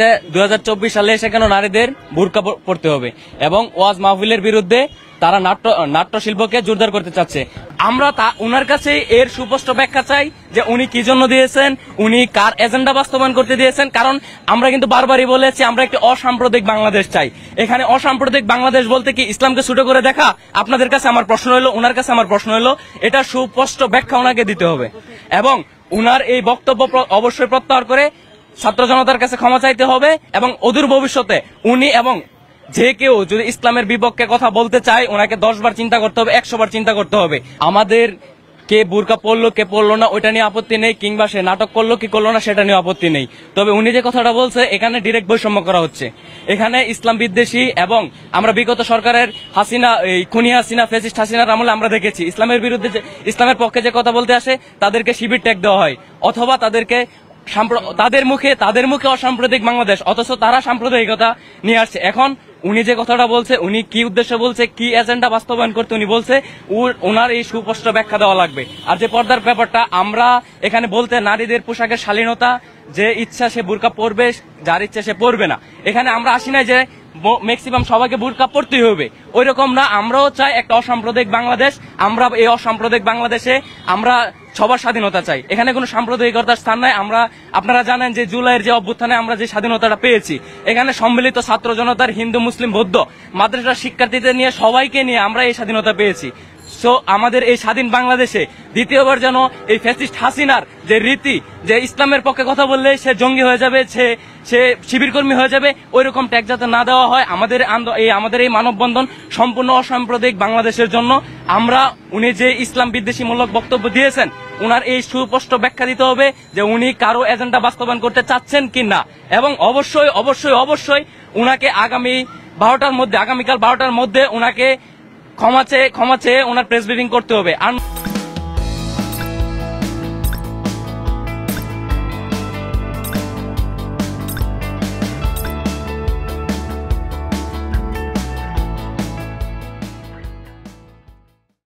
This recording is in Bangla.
যে দুই সালে এসে কেন নারীদের বুরকা পড়তে হবে এবং ওয়াজ মাহফিলের বিরুদ্ধে তারা নাট্য নাট্যশিল্পকে জোরদার করতে চাচ্ছে আমরা তা উনার কাছে এর সুস্পষ্ট ব্যাখ্যা চাই যে উনি কি জন্য দিয়েছেন উনি কার এজেন্ডা বাস্তবায়ন করতে দিয়েছেন কারণ আমরা কিন্তু বারবারই বলেছি আমরা একটি অসাম্প্রদায়িক বাংলাদেশ চাই এখানে অসাম্প্রদায়িক বাংলাদেশ বলতে কি ইসলামকে ছোট করে দেখা আপনাদের কাছে আমার প্রশ্ন হলো ওনার কাছে আমার প্রশ্ন হলো এটা সুস্পষ্ট ব্যাখ্যা ওনাকে দিতে হবে এবং উনার এই বক্তব্য অবশ্যই প্রত্যাহার করে ছাত্র জনতার কাছে ক্ষমা চাইতে হবে এবং অদূর ভবিষ্যতে উনি এবং যে কেউ যদি ইসলামের বিপক্ষে কথা বলতে চায় ওনাকে দশ বার চিন্তা করতে হবে একশো বার চিন্তা করতে হবে আমাদের কে বুরকা পড়লো কে পড়লো না ওইটা নিয়ে আপত্তি নেই কিংবা সে নাটক করলো কি করলো না সেটা নিয়ে আপত্তি নেই তবে উনি যে কথাটা বলছে এখানে ডিরেক্ট বৈষম্য করা হচ্ছে এখানে ইসলাম বিদ্বেষী এবং আমরা বিগত সরকারের হাসিনা এই খুনি হাসিনা ফেসিস্ট হাসিনার আমলে আমরা দেখেছি ইসলামের বিরুদ্ধে ইসলামের পক্ষে যে কথা বলতে আসে তাদেরকে শিবির ট্যাগ দেওয়া হয় অথবা তাদেরকে তাদের মুখে তাদের মুখে অসাম্প্রদায়িক বাংলাদেশ অথচ তারা সাম্প্রদায়িকতা নিয়ে আসছে এখন উনি যে কথাটা বলছে উনি কি উদ্দেশ্য বলছে কি এজেন্ডা বাস্তবায়ন করতে উনি বলছে ওনার এই সুস্পষ্ট ব্যাখ্যা দেওয়া লাগবে আর যে পর্দার ব্যাপারটা আমরা এখানে বলতে নারীদের পোশাকের শালীনতা যে ইচ্ছা সে বোরকা পরবে যার ইচ্ছা সে পরবে না এখানে আমরা আসি না যে ম্যাক্সিমাম সবাইকে বুরকা পড়তেই হবে ওই রকম না আমরাও চাই একটা অসাম্প্রদায়িক বাংলাদেশ আমরা এই অসাম্প্রদায়িক বাংলাদেশে আমরা সবার স্বাধীনতা চাই এখানে কোনো সাম্প্রদায়িকতার স্থান নাই আমরা আপনারা জানেন যে জুলাইয়ের যে অভ্যুত্থানে আমরা যে স্বাধীনতাটা পেয়েছি এখানে সম্মিলিত ছাত্র জনতার হিন্দু মুসলিম বৌদ্ধ মাদ্রাসার শিক্ষার্থীদের নিয়ে সবাইকে নিয়ে আমরা এই স্বাধীনতা পেয়েছি সো আমাদের এই স্বাধীন বাংলাদেশে দ্বিতীয়বার যেন এই ফ্যাসিস্ট হাসিনার যে রীতি যে ইসলামের পক্ষে কথা বললে সে জঙ্গি হয়ে যাবে সে সে শিবিরকর্মী হয়ে যাবে ওই রকম ট্যাগ যাতে না দেওয়া হয় আমাদের এই আমাদের এই মানববন্ধন সম্পূর্ণ অসাম্প্রদায়িক বাংলাদেশের জন্য আমরা উনি যে ইসলাম বিদ্বেষীমূলক বক্তব্য দিয়েছেন উনার এই সুস্পষ্ট ব্যাখ্যা দিতে হবে যে উনি কারো এজেন্ডা বাস্তবায়ন করতে চাচ্ছেন কি না এবং অবশ্যই অবশ্যই অবশ্যই উনাকে আগামী বারোটার মধ্যে আগামীকাল বারোটার মধ্যে উনাকে ক্ষমা চেয়ে ক্ষমা চেয়ে ওনার প্রেস ব্রিফিং করতে হবে আর